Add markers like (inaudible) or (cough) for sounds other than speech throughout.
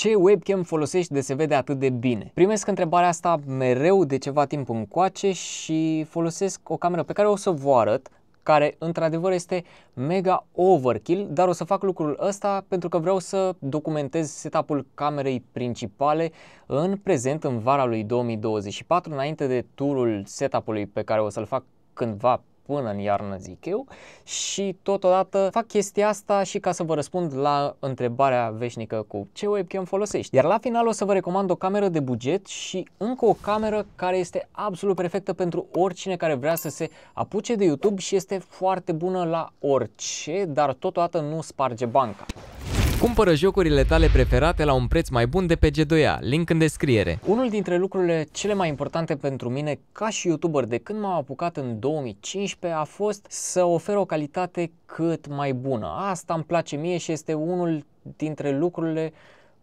ce webcam folosești de se vede atât de bine? Primesc întrebarea asta mereu de ceva timp încoace și folosesc o cameră pe care o să vă arăt, care într-adevăr este mega overkill, dar o să fac lucrul ăsta pentru că vreau să documentez setup-ul camerei principale în prezent, în vara lui 2024, înainte de turul setup-ului pe care o să-l fac cândva până în iarnă, zic eu, și totodată fac chestia asta și ca să vă răspund la întrebarea veșnică cu ce webcam folosești. Iar la final o să vă recomand o cameră de buget și încă o cameră care este absolut perfectă pentru oricine care vrea să se apuce de YouTube și este foarte bună la orice, dar totodată nu sparge banca. Cumpără jocurile tale preferate la un preț mai bun de pe G2A, link în descriere. Unul dintre lucrurile cele mai importante pentru mine ca și YouTuber de când m-am apucat în 2015 a fost să ofer o calitate cât mai bună. Asta îmi place mie și este unul dintre lucrurile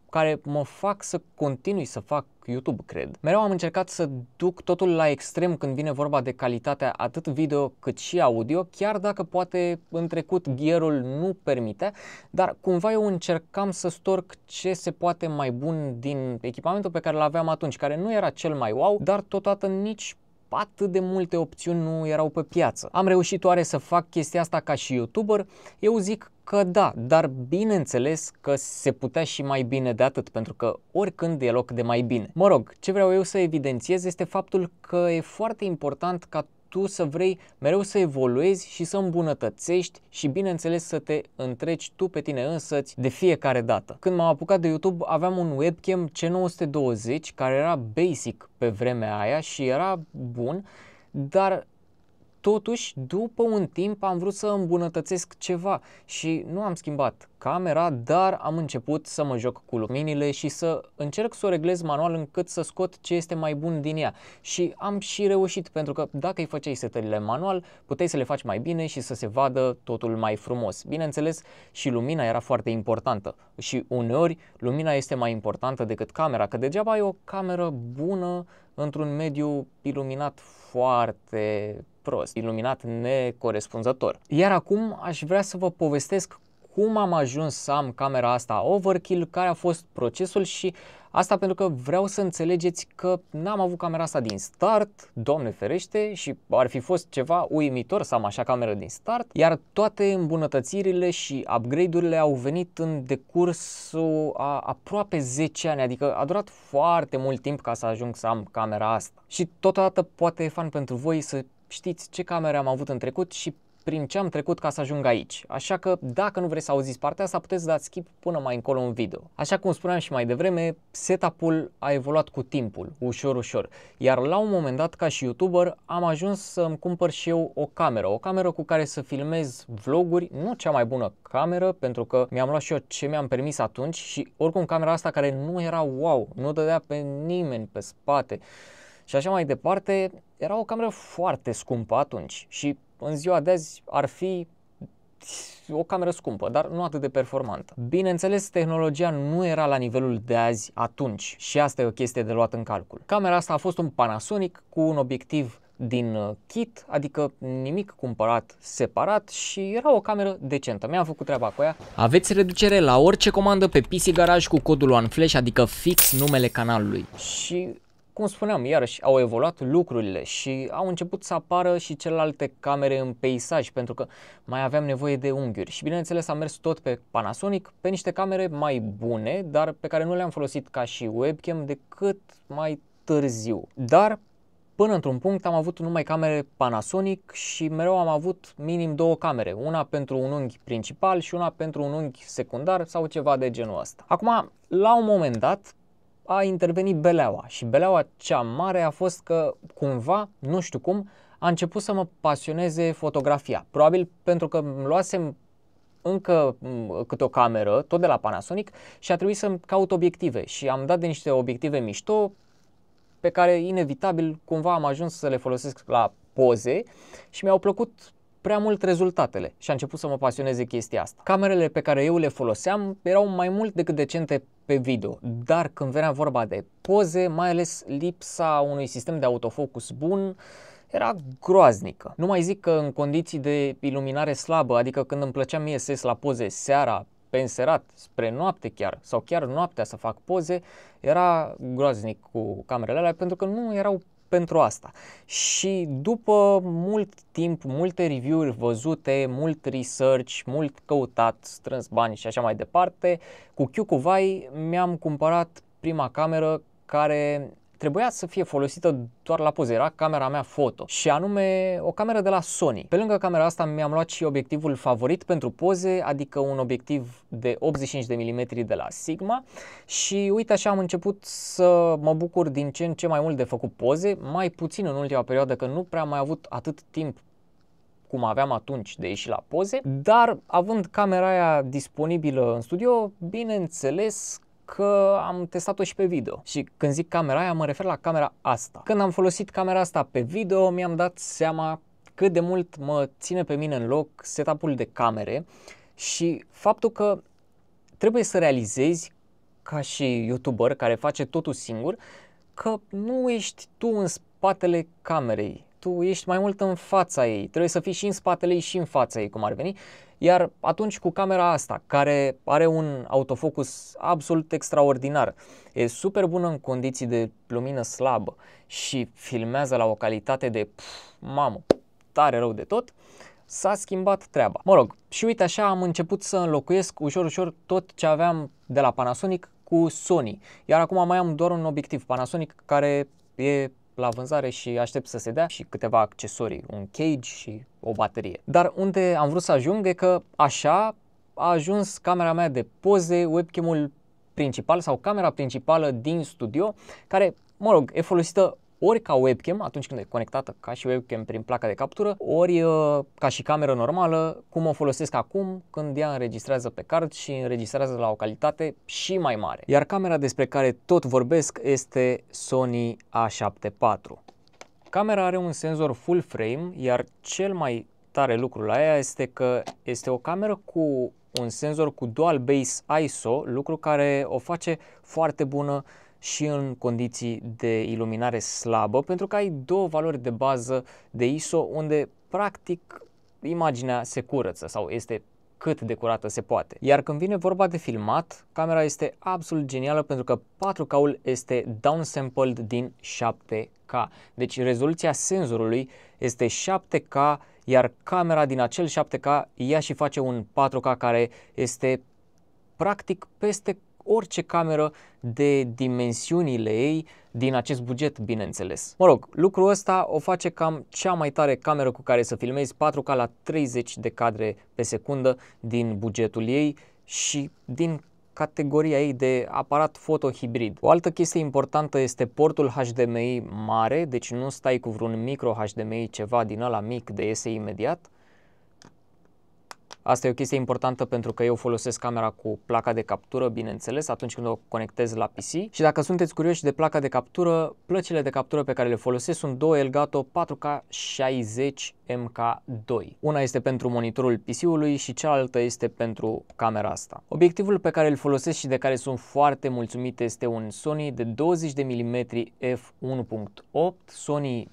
care mă fac să continui să fac YouTube, cred. Mereu am încercat să duc totul la extrem când vine vorba de calitatea atât video cât și audio, chiar dacă poate în trecut gearul nu permite, dar cumva eu încercam să storc ce se poate mai bun din echipamentul pe care l aveam atunci, care nu era cel mai wow, dar totodată nici atât de multe opțiuni nu erau pe piață. Am reușit oare să fac chestia asta ca și YouTuber? Eu zic că da, dar bineînțeles că se putea și mai bine de atât, pentru că oricând e loc de mai bine. Mă rog, ce vreau eu să evidențiez este faptul că e foarte important ca tu să vrei mereu să evoluezi și să îmbunătățești și bineînțeles să te întreci tu pe tine însăți de fiecare dată. Când m-am apucat de YouTube aveam un webcam C920 care era basic pe vremea aia și era bun, dar totuși după un timp am vrut să îmbunătățesc ceva și nu am schimbat camera, dar am început să mă joc cu luminile și să încerc să o reglez manual încât să scot ce este mai bun din ea. Și am și reușit, pentru că dacă îi făceai setările manual, puteai să le faci mai bine și să se vadă totul mai frumos. Bineînțeles, și lumina era foarte importantă și uneori lumina este mai importantă decât camera, că degeaba ai o cameră bună într-un mediu iluminat foarte prost, iluminat necorespunzător. Iar acum aș vrea să vă povestesc cum am ajuns să am camera asta overkill, care a fost procesul și asta pentru că vreau să înțelegeți că n-am avut camera asta din start, doamne ferește, și ar fi fost ceva uimitor să am așa cameră din start, iar toate îmbunătățirile și upgrade-urile au venit în decursul a aproape 10 ani, adică a durat foarte mult timp ca să ajung să am camera asta. Și totodată poate e fan pentru voi să știți ce camere am avut în trecut și prin ce am trecut ca să ajung aici. Așa că dacă nu vreți să auziți partea asta, puteți să dați skip până mai încolo în video. Așa cum spuneam și mai devreme, setup-ul a evoluat cu timpul, ușor, ușor. Iar la un moment dat, ca și YouTuber, am ajuns să-mi cumpăr și eu o cameră, o cameră cu care să filmez vloguri, nu cea mai bună cameră, pentru că mi-am luat și eu ce mi-am permis atunci și oricum camera asta care nu era wow, nu dădea pe nimeni pe spate și așa mai departe, era o cameră foarte scumpă atunci și în ziua de azi ar fi o cameră scumpă, dar nu atât de performantă. Bineînțeles, tehnologia nu era la nivelul de azi atunci și asta e o chestie de luat în calcul. Camera asta a fost un Panasonic cu un obiectiv din uh, kit, adică nimic cumpărat separat și era o cameră decentă. Mi-am făcut treaba cu ea. Aveți reducere la orice comandă pe PC Garage cu codul OneFlash, adică fix numele canalului. Și cum spuneam, iarăși au evoluat lucrurile și au început să apară și celelalte camere în peisaj, pentru că mai aveam nevoie de unghiuri. Și bineînțeles am mers tot pe Panasonic, pe niște camere mai bune, dar pe care nu le-am folosit ca și webcam decât mai târziu. Dar Până într-un punct am avut numai camere Panasonic și mereu am avut minim două camere, una pentru un unghi principal și una pentru un unghi secundar sau ceva de genul ăsta. Acum, la un moment dat, a intervenit beleaua și beleaua cea mare a fost că cumva, nu știu cum, a început să mă pasioneze fotografia. Probabil pentru că îmi luasem încă mm, câte o cameră, tot de la Panasonic, și a trebuit să-mi caut obiective și am dat de niște obiective mișto pe care inevitabil cumva am ajuns să le folosesc la poze și mi-au plăcut prea mult rezultatele și a început să mă pasioneze chestia asta. Camerele pe care eu le foloseam erau mai mult decât decente pe video, dar când venea vorba de poze, mai ales lipsa unui sistem de autofocus bun, era groaznică. Nu mai zic că în condiții de iluminare slabă, adică când îmi plăcea mie să ies la poze seara, înserat spre noapte chiar, sau chiar noaptea să fac poze, era groaznic cu camerele alea pentru că nu erau pentru asta. Și după mult timp, multe review-uri văzute, mult research, mult căutat, strâns bani și așa mai departe, cu Q mi-am cumpărat prima cameră care trebuia să fie folosită doar la poze, era camera mea foto și anume o cameră de la Sony. Pe lângă camera asta mi-am luat și obiectivul favorit pentru poze, adică un obiectiv de 85 de mm de la Sigma și uite așa am început să mă bucur din ce în ce mai mult de făcut poze, mai puțin în ultima perioadă că nu prea am mai avut atât timp cum aveam atunci de ieși la poze, dar având camera aia disponibilă în studio, bineînțeles că am testat-o și pe video. Și când zic camera aia, mă refer la camera asta. Când am folosit camera asta pe video, mi-am dat seama cât de mult mă ține pe mine în loc setup-ul de camere și faptul că trebuie să realizezi ca și youtuber care face totul singur, că nu ești tu în spatele camerei, tu ești mai mult în fața ei, trebuie să fii și în spatele ei și în fața ei, cum ar veni, iar atunci cu camera asta, care are un autofocus absolut extraordinar, e super bună în condiții de lumină slabă și filmează la o calitate de pf, mamă, tare rău de tot, s-a schimbat treaba. Mă rog, și uite așa am început să înlocuiesc ușor ușor tot ce aveam de la Panasonic cu Sony. Iar acum mai am doar un obiectiv Panasonic care e la vânzare și aștept să se dea și câteva accesorii, un cage și o baterie. Dar unde am vrut să ajung e că așa a ajuns camera mea de poze, webcam-ul principal sau camera principală din studio, care, mă rog, e folosită ori ca webcam, atunci când e conectată ca și webcam prin placa de captură, ori uh, ca și cameră normală, cum o folosesc acum când ea înregistrează pe card și înregistrează la o calitate și mai mare. Iar camera despre care tot vorbesc este Sony A7 IV. Camera are un senzor full frame, iar cel mai tare lucru la ea este că este o cameră cu un senzor cu dual base ISO, lucru care o face foarte bună și în condiții de iluminare slabă, pentru că ai două valori de bază de ISO unde practic imaginea se curăță sau este cât de curată se poate. Iar când vine vorba de filmat, camera este absolut genială pentru că 4K-ul este downsampled din 7K. Deci rezoluția senzorului este 7K, iar camera din acel 7K ia și face un 4K care este practic peste orice cameră de dimensiunile ei din acest buget, bineînțeles. Mă rog, lucrul ăsta o face cam cea mai tare cameră cu care să filmezi 4K la 30 de cadre pe secundă din bugetul ei și din categoria ei de aparat foto hibrid. O altă chestie importantă este portul HDMI mare, deci nu stai cu vreun micro HDMI ceva din ăla mic de iese imediat, Asta e o chestie importantă pentru că eu folosesc camera cu placa de captură, bineînțeles, atunci când o conectez la PC. Și dacă sunteți curioși de placa de captură, plăcile de captură pe care le folosesc sunt două Elgato 4K60 MK2. Una este pentru monitorul PC-ului și cealaltă este pentru camera asta. Obiectivul pe care îl folosesc și de care sunt foarte mulțumit este un Sony de 20 de mm f1.8, Sony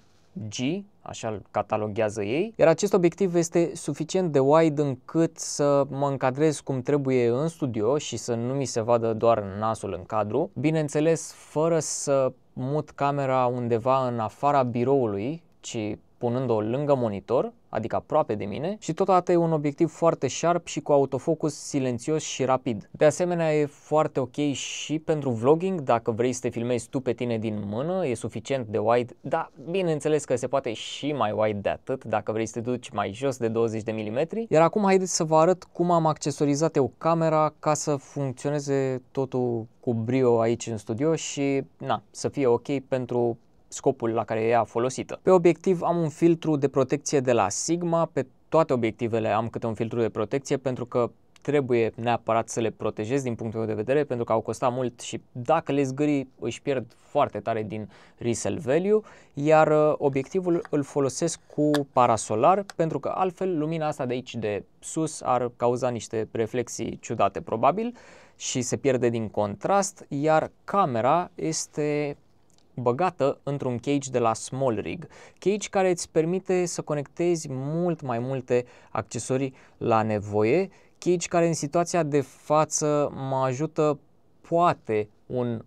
G, așa îl cataloghează ei, iar acest obiectiv este suficient de wide încât să mă încadrez cum trebuie în studio și să nu mi se vadă doar nasul în cadru, bineînțeles fără să mut camera undeva în afara biroului, ci punând-o lângă monitor, adică aproape de mine, și totodată e un obiectiv foarte sharp și cu autofocus silențios și rapid. De asemenea, e foarte ok și pentru vlogging, dacă vrei să te filmezi tu pe tine din mână, e suficient de wide, dar bineînțeles că se poate și mai wide de atât, dacă vrei să te duci mai jos de 20 de mm. Iar acum haideți să vă arăt cum am accesorizat eu camera ca să funcționeze totul cu brio aici în studio și na, să fie ok pentru scopul la care ea folosită. Pe obiectiv am un filtru de protecție de la Sigma, pe toate obiectivele am câte un filtru de protecție pentru că trebuie neapărat să le protejez din punctul meu de vedere pentru că au costat mult și dacă le zgârii își pierd foarte tare din resell value, iar uh, obiectivul îl folosesc cu parasolar pentru că altfel lumina asta de aici de sus ar cauza niște reflexii ciudate probabil și se pierde din contrast, iar camera este băgată într-un cage de la Small Rig, cage care îți permite să conectezi mult mai multe accesorii la nevoie, cage care în situația de față mă ajută poate un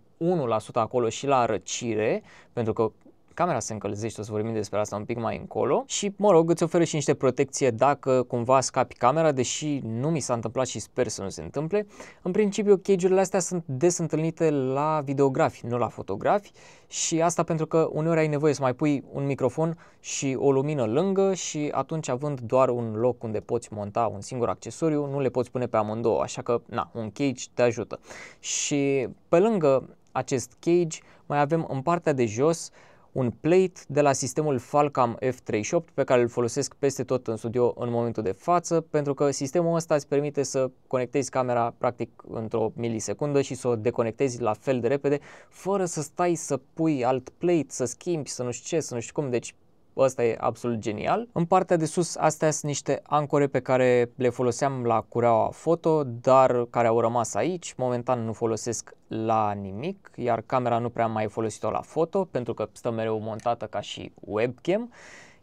1% acolo și la răcire, pentru că camera se încălzește, o să vorbim despre asta un pic mai încolo. Și, mă rog, îți oferă și niște protecție dacă cumva scapi camera, deși nu mi s-a întâmplat și sper să nu se întâmple. În principiu, cage-urile astea sunt des întâlnite la videografi, nu la fotografi și asta pentru că uneori ai nevoie să mai pui un microfon și o lumină lângă și atunci având doar un loc unde poți monta un singur accesoriu, nu le poți pune pe amândouă, așa că, na, un cage te ajută. Și pe lângă acest cage mai avem în partea de jos un plate de la sistemul Falcam F38 pe care îl folosesc peste tot în studio în momentul de față pentru că sistemul ăsta îți permite să conectezi camera practic într-o milisecundă și să o deconectezi la fel de repede fără să stai să pui alt plate, să schimbi, să nu știu ce, să nu știu cum, deci Ăsta e absolut genial. În partea de sus, astea sunt niște ancore pe care le foloseam la cureaua foto, dar care au rămas aici. Momentan nu folosesc la nimic, iar camera nu prea am mai folosit-o la foto, pentru că stă mereu montată ca și webcam.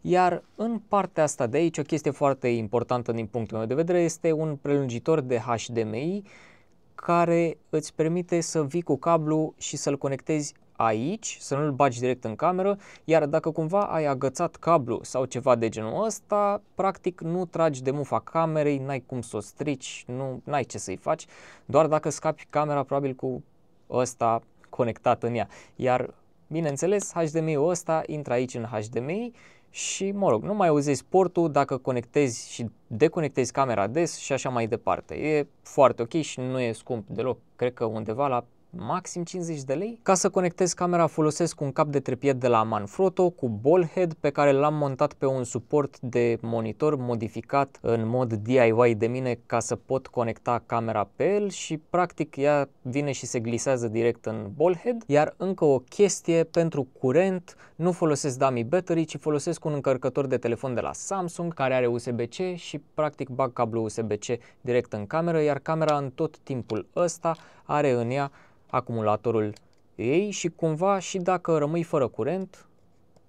Iar în partea asta de aici, o chestie foarte importantă din punctul meu de vedere este un prelungitor de HDMI care îți permite să vii cu cablu și să-l conectezi aici, să nu-l bagi direct în cameră, iar dacă cumva ai agățat cablu sau ceva de genul ăsta, practic nu tragi de mufa camerei, n-ai cum să o strici, nu ai ce să-i faci, doar dacă scapi camera probabil cu ăsta conectat în ea. Iar, bineînțeles, HDMI-ul ăsta intră aici în HDMI și, mă rog, nu mai auzezi portul dacă conectezi și deconectezi camera des și așa mai departe. E foarte ok și nu e scump deloc, cred că undeva la maxim 50 de lei. Ca să conectez camera folosesc un cap de trepied de la Manfrotto cu ball head pe care l-am montat pe un suport de monitor modificat în mod DIY de mine ca să pot conecta camera pe el și practic ea vine și se glisează direct în ball head. Iar încă o chestie pentru curent, nu folosesc dummy battery ci folosesc un încărcător de telefon de la Samsung care are USB-C și practic bag cablu USB-C direct în cameră, iar camera în tot timpul ăsta are în ea acumulatorul ei și cumva și dacă rămâi fără curent,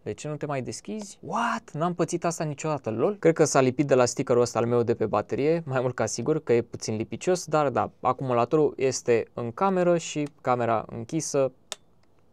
de ce nu te mai deschizi? What? N-am pățit asta niciodată, lol. Cred că s-a lipit de la stickerul ăsta al meu de pe baterie, (laughs) mai mult ca sigur că e puțin lipicios, dar da, acumulatorul este în cameră și camera închisă,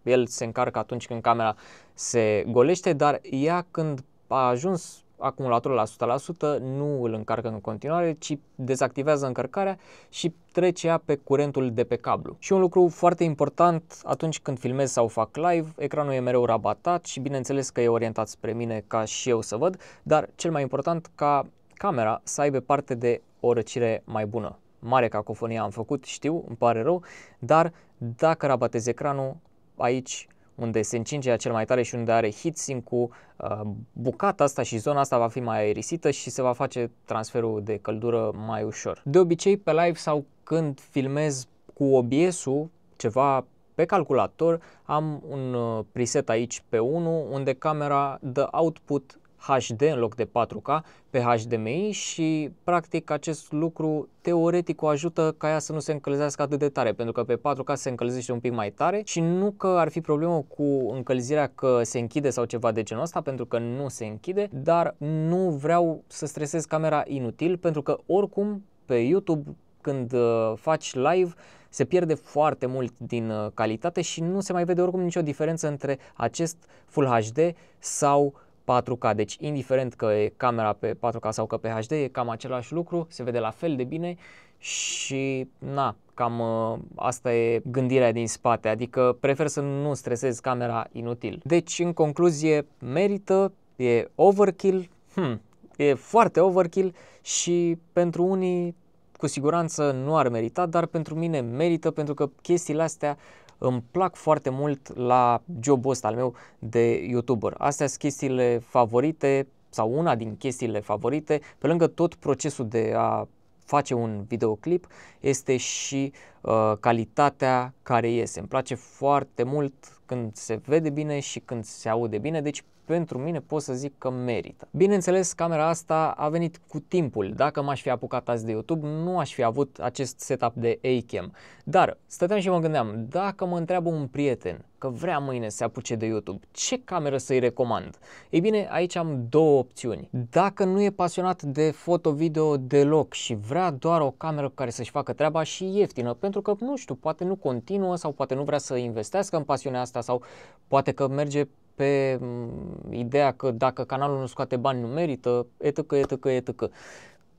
el se încarcă atunci când camera se golește, dar ea când a ajuns acumulatorul la 100% nu îl încarcă în continuare, ci dezactivează încărcarea și trece ea pe curentul de pe cablu. Și un lucru foarte important atunci când filmez sau fac live, ecranul e mereu rabatat și bineînțeles că e orientat spre mine ca și eu să văd, dar cel mai important ca camera să aibă parte de o răcire mai bună. Mare cacofonie am făcut, știu, îmi pare rău, dar dacă rabatez ecranul, aici unde se încinge cel mai tare și unde are heatsink cu uh, bucata asta și zona asta va fi mai aerisită și se va face transferul de căldură mai ușor. De obicei pe live sau când filmez cu OBS-ul ceva pe calculator am un uh, preset aici pe 1 unde camera dă output HD în loc de 4K pe HDMI și practic acest lucru teoretic o ajută ca ea să nu se încălzească atât de tare, pentru că pe 4K se încălzește un pic mai tare și nu că ar fi problemă cu încălzirea că se închide sau ceva de genul ăsta, pentru că nu se închide, dar nu vreau să stresez camera inutil, pentru că oricum pe YouTube când uh, faci live se pierde foarte mult din uh, calitate și nu se mai vede oricum nicio diferență între acest Full HD sau 4K. Deci, indiferent că e camera pe 4K sau că pe HD, e cam același lucru, se vede la fel de bine și, na, cam uh, asta e gândirea din spate, adică prefer să nu stresez camera inutil. Deci, în concluzie, merită, e overkill, hmm, e foarte overkill și pentru unii cu siguranță nu ar merita, dar pentru mine merită pentru că chestiile astea îmi plac foarte mult la jobul ăsta al meu de YouTuber. Astea sunt chestiile favorite sau una din chestiile favorite, pe lângă tot procesul de a face un videoclip este și uh, calitatea care iese. Îmi place foarte mult când se vede bine și când se aude bine, deci pentru mine pot să zic că merită. Bineînțeles, camera asta a venit cu timpul. Dacă m-aș fi apucat azi de YouTube, nu aș fi avut acest setup de Acam. Dar stăteam și mă gândeam, dacă mă întreabă un prieten, dacă vrea mâine să se apuce de YouTube, ce cameră să-i recomand? Ei bine, aici am două opțiuni. Dacă nu e pasionat de foto-video deloc și vrea doar o cameră care să-și facă treaba și ieftină, pentru că, nu știu, poate nu continuă sau poate nu vrea să investească în pasiunea asta sau poate că merge pe mm, ideea că dacă canalul nu scoate bani nu merită, etc, etc, etc.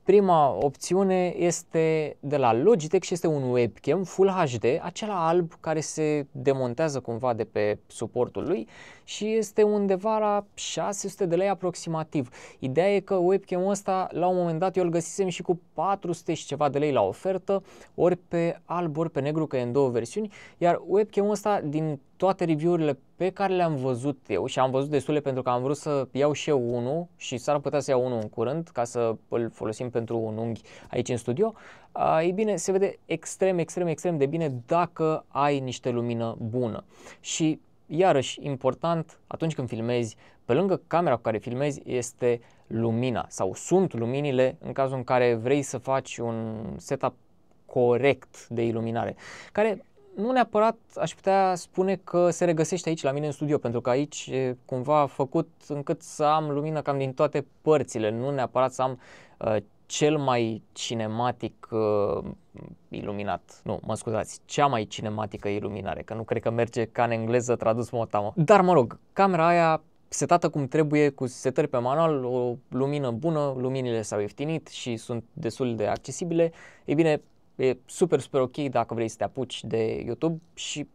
Prima opțiune este de la Logitech și este un webcam Full HD, acela alb care se demontează cumva de pe suportul lui și este undeva la 600 de lei aproximativ. Ideea e că webcam-ul ăsta la un moment dat eu îl găsisem și cu 400 și ceva de lei la ofertă, ori pe alb, ori pe negru, că e în două versiuni, iar webcam-ul ăsta din toate review-urile pe care le-am văzut eu și am văzut destule pentru că am vrut să iau și eu unul și s-ar putea să iau unul în curând ca să îl folosim pentru un unghi aici în studio, uh, e bine, se vede extrem, extrem, extrem de bine dacă ai niște lumină bună. Și iarăși important atunci când filmezi, pe lângă camera cu care filmezi este lumina sau sunt luminile în cazul în care vrei să faci un setup corect de iluminare, care nu neapărat aș putea spune că se regăsește aici la mine în studio, pentru că aici e cumva făcut încât să am lumină cam din toate părțile, nu neapărat să am uh, cel mai cinematic uh, iluminat. Nu, mă scuzați, cea mai cinematică iluminare, că nu cred că merge ca în engleză tradus motamă. Dar mă rog, camera aia setată cum trebuie, cu setări pe manual, o lumină bună, luminile s-au ieftinit și sunt destul de accesibile. e bine, E super, super ok dacă vrei să te apuci de YouTube și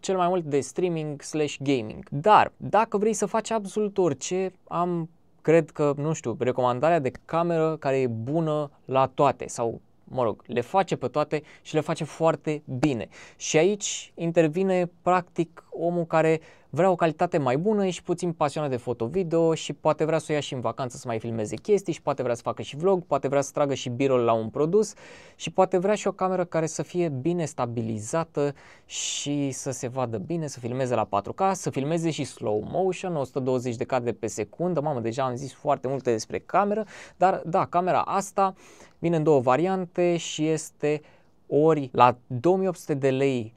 cel mai mult de streaming slash gaming. Dar dacă vrei să faci absolut orice, am cred că, nu știu, recomandarea de cameră care e bună la toate sau mă rog, le face pe toate și le face foarte bine. Și aici intervine practic omul care vrea o calitate mai bună, și puțin pasionat de foto-video și poate vrea să o ia și în vacanță să mai filmeze chestii și poate vrea să facă și vlog, poate vrea să tragă și birol la un produs și poate vrea și o cameră care să fie bine stabilizată și să se vadă bine, să filmeze la 4K, să filmeze și slow motion, 120 de cadre pe secundă, mamă, deja am zis foarte multe despre cameră, dar da, camera asta vine în două variante și este ori la 2800 de lei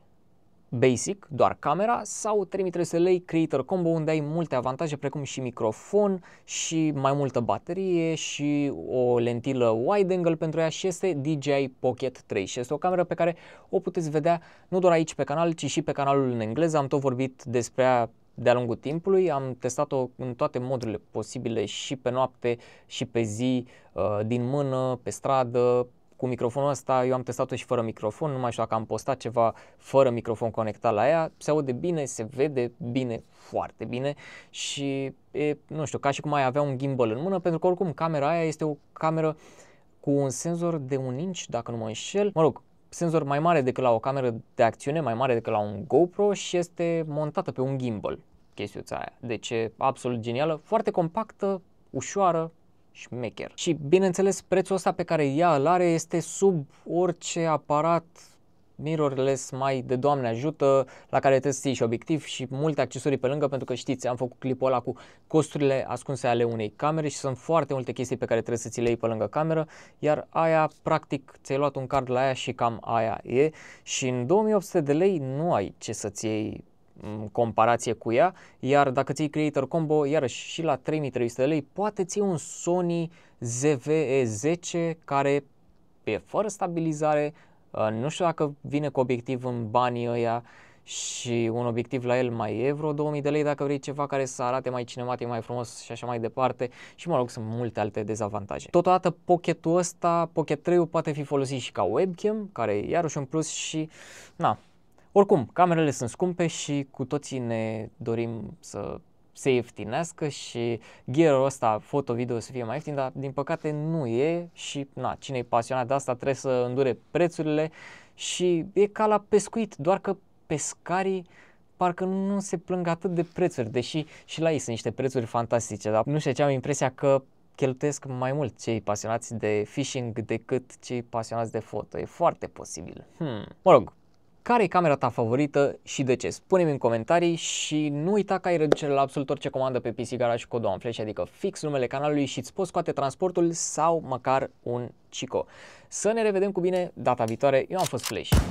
basic, doar camera, sau 3300 lei Creator Combo unde ai multe avantaje precum și microfon și mai multă baterie și o lentilă wide angle pentru ea și este DJI Pocket 3 și este o cameră pe care o puteți vedea nu doar aici pe canal, ci și pe canalul în engleză. Am tot vorbit despre ea de-a lungul timpului. Am testat-o în toate modurile posibile și pe noapte și pe zi, uh, din mână, pe stradă, cu microfonul ăsta, eu am testat-o și fără microfon, numai știu dacă am postat ceva fără microfon conectat la ea, se aude bine, se vede bine, foarte bine și e, nu știu, ca și cum ai avea un gimbal în mână, pentru că oricum camera aia este o cameră cu un senzor de un inch, dacă nu mă înșel, mă rog, senzor mai mare decât la o cameră de acțiune, mai mare decât la un GoPro și este montată pe un gimbal chestiuța aia. Deci e absolut genială, foarte compactă, ușoară, șmecher. Și bineînțeles prețul ăsta pe care ea îl are este sub orice aparat mirrorless mai de Doamne ajută, la care trebuie să ții și obiectiv și multe accesorii pe lângă, pentru că știți, am făcut clipul ăla cu costurile ascunse ale unei camere și sunt foarte multe chestii pe care trebuie să ți le iei pe lângă cameră, iar aia, practic, ți-ai luat un card la aia și cam aia e și în 2800 de lei nu ai ce să-ți iei comparație cu ea, iar dacă ții Creator Combo, iarăși și la 3300 de lei, poate ții un Sony ZVE10 care e fără stabilizare, uh, nu știu dacă vine cu obiectiv în banii ăia și un obiectiv la el mai e vreo 2000 de lei dacă vrei ceva care să arate mai cinematic, mai frumos și așa mai departe și mă rog sunt multe alte dezavantaje. Totodată pocketul ăsta, Pocket 3 poate fi folosit și ca webcam, care e iarăși un plus și na, oricum, camerele sunt scumpe și cu toții ne dorim să se ieftinească și gear-ul ăsta foto-video să fie mai ieftin, dar din păcate nu e și na, cine e pasionat de asta trebuie să îndure prețurile și e ca la pescuit, doar că pescarii parcă nu se plâng atât de prețuri, deși și la ei sunt niște prețuri fantastice, dar nu știu ce am impresia că cheltuiesc mai mult cei pasionați de fishing decât cei pasionați de foto. E foarte posibil. Hmm. Mă rog, care e camera ta favorită și de ce? Spune-mi în comentarii și nu uita că ai reducere la absolut orice comandă pe PC Garage și codul flash, adică fix numele canalului și îți poți scoate transportul sau măcar un cico. Să ne revedem cu bine data viitoare. Eu am fost Flash.